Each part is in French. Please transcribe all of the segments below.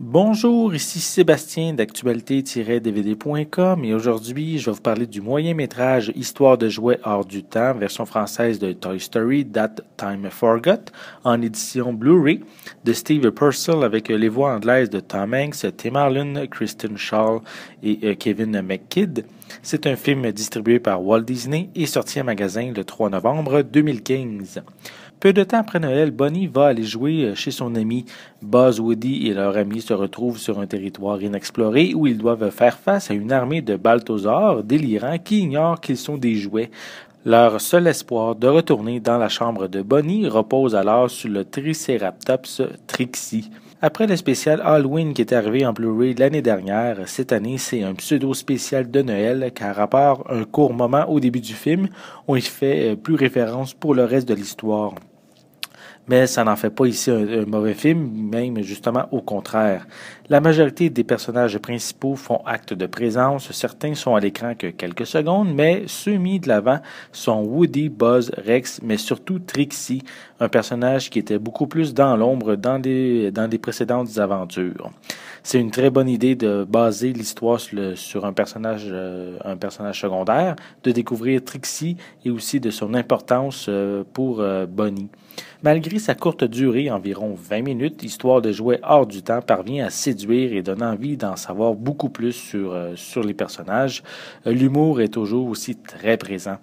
Bonjour, ici Sébastien d'actualité-dvd.com et aujourd'hui, je vais vous parler du moyen métrage Histoire de jouets hors du temps, version française de Toy Story That Time Forgot, en édition Blu-ray, de Steve Purcell avec euh, les voix anglaises de Tom Hanks, Tim Allen, Kristen Shaw et euh, Kevin McKidd. C'est un film distribué par Walt Disney et sorti en magasin le 3 novembre 2015. Peu de temps après Noël, Bonnie va aller jouer euh, chez son ami Buzz Woody et leur ami se retrouvent sur un territoire inexploré où ils doivent faire face à une armée de baltosaur délirants qui ignorent qu'ils sont des jouets. Leur seul espoir de retourner dans la chambre de Bonnie repose alors sur le Triceratops Trixie. Après le spécial Halloween qui est arrivé en Blu-ray l'année dernière, cette année c'est un pseudo spécial de Noël car à part un court moment au début du film, on y fait euh, plus référence pour le reste de l'histoire mais ça n'en fait pas ici un, mauvais film, même justement au contraire. La majorité des personnages principaux font acte de présence, certains sont à l'écran que quelques secondes, mais ceux mis de l'avant sont Woody, Buzz, Rex, mais surtout Trixie, un personnage qui était beaucoup plus dans l'ombre dans des, dans des précédentes aventures c'est une très bonne idée de baser l'histoire sur, un personnage, euh, un personnage secondaire, de découvrir Trixie et aussi de son importance euh, pour euh, Bonnie. Malgré sa courte durée, environ 20 minutes, l'histoire de jouer hors du temps parvient à séduire et donne envie d'en savoir beaucoup plus sur, sur les personnages. L'humour est toujours aussi très présent.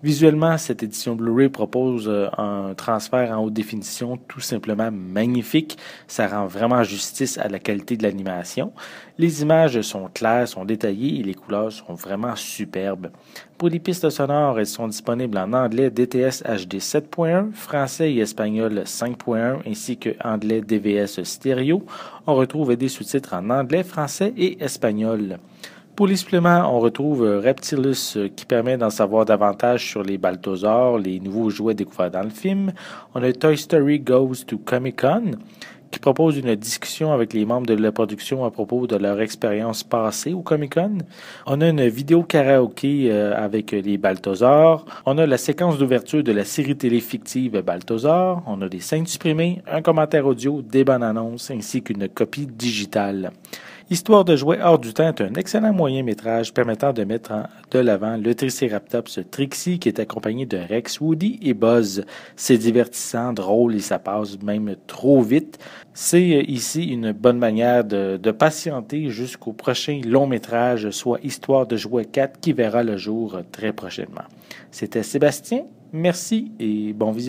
Visuellement, cette édition Blu-ray propose euh, un transfert en haute définition tout simplement magnifique. Ça rend vraiment justice à la qualité de l'animation. Les images sont claires, sont détaillées et les couleurs sont vraiment superbes. Pour les pistes sonores, elles sont disponibles en anglais DTS HD 7.1, français et espagnol 5.1 ainsi que anglais DVS stéréo. On retrouve des sous-titres en anglais, français et espagnol. Pour les on retrouve euh, Reptilus euh, qui permet d'en savoir davantage sur les Balthasars, les nouveaux jouets découverts dans le film. On a Toy Story Goes to Comic Con qui propose une discussion avec les membres de la production à propos de leur expérience passée au Comic Con. On a une vidéo karaoké euh, avec les Balthasars. On a la séquence d'ouverture de la série télé fictive On a des scènes supprimées, un commentaire audio, des bonnes annonces ainsi qu'une copie digitale. Histoire de jouer hors du temps est un excellent moyen métrage permettant de mettre de l'avant le ce Trixie qui est accompagné de Rex, Woody et Buzz. C'est divertissant, drôle et ça passe même trop vite. C'est euh, ici une bonne manière de, patienter jusqu'au prochain long métrage, soit Histoire de jouer 4 qui verra le jour très prochainement. C'était Sébastien, merci et bon visionnage.